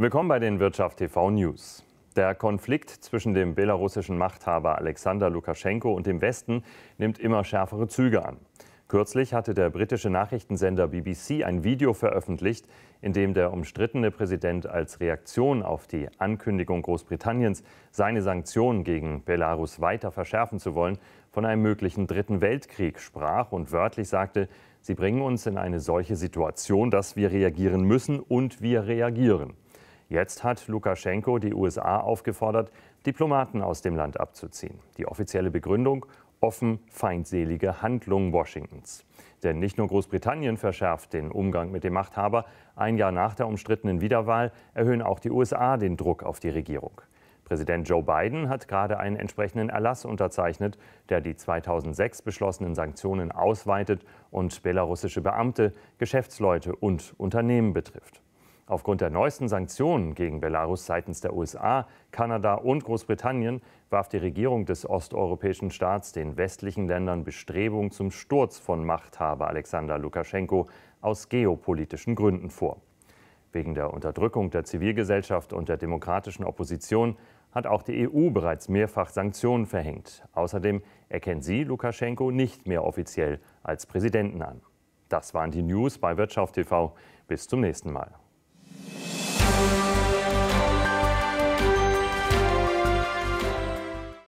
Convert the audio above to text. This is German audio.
Willkommen bei den Wirtschaft TV News. Der Konflikt zwischen dem belarussischen Machthaber Alexander Lukaschenko und dem Westen nimmt immer schärfere Züge an. Kürzlich hatte der britische Nachrichtensender BBC ein Video veröffentlicht, in dem der umstrittene Präsident als Reaktion auf die Ankündigung Großbritanniens, seine Sanktionen gegen Belarus weiter verschärfen zu wollen, von einem möglichen Dritten Weltkrieg sprach und wörtlich sagte, Sie bringen uns in eine solche Situation, dass wir reagieren müssen und wir reagieren. Jetzt hat Lukaschenko die USA aufgefordert, Diplomaten aus dem Land abzuziehen. Die offizielle Begründung offen feindselige Handlung Washingtons. Denn nicht nur Großbritannien verschärft den Umgang mit dem Machthaber, ein Jahr nach der umstrittenen Wiederwahl erhöhen auch die USA den Druck auf die Regierung. Präsident Joe Biden hat gerade einen entsprechenden Erlass unterzeichnet, der die 2006 beschlossenen Sanktionen ausweitet und belarussische Beamte, Geschäftsleute und Unternehmen betrifft. Aufgrund der neuesten Sanktionen gegen Belarus seitens der USA, Kanada und Großbritannien warf die Regierung des osteuropäischen Staats den westlichen Ländern Bestrebungen zum Sturz von Machthaber Alexander Lukaschenko aus geopolitischen Gründen vor. Wegen der Unterdrückung der Zivilgesellschaft und der demokratischen Opposition hat auch die EU bereits mehrfach Sanktionen verhängt. Außerdem erkennt sie Lukaschenko nicht mehr offiziell als Präsidenten an. Das waren die News bei Wirtschaft TV. Bis zum nächsten Mal.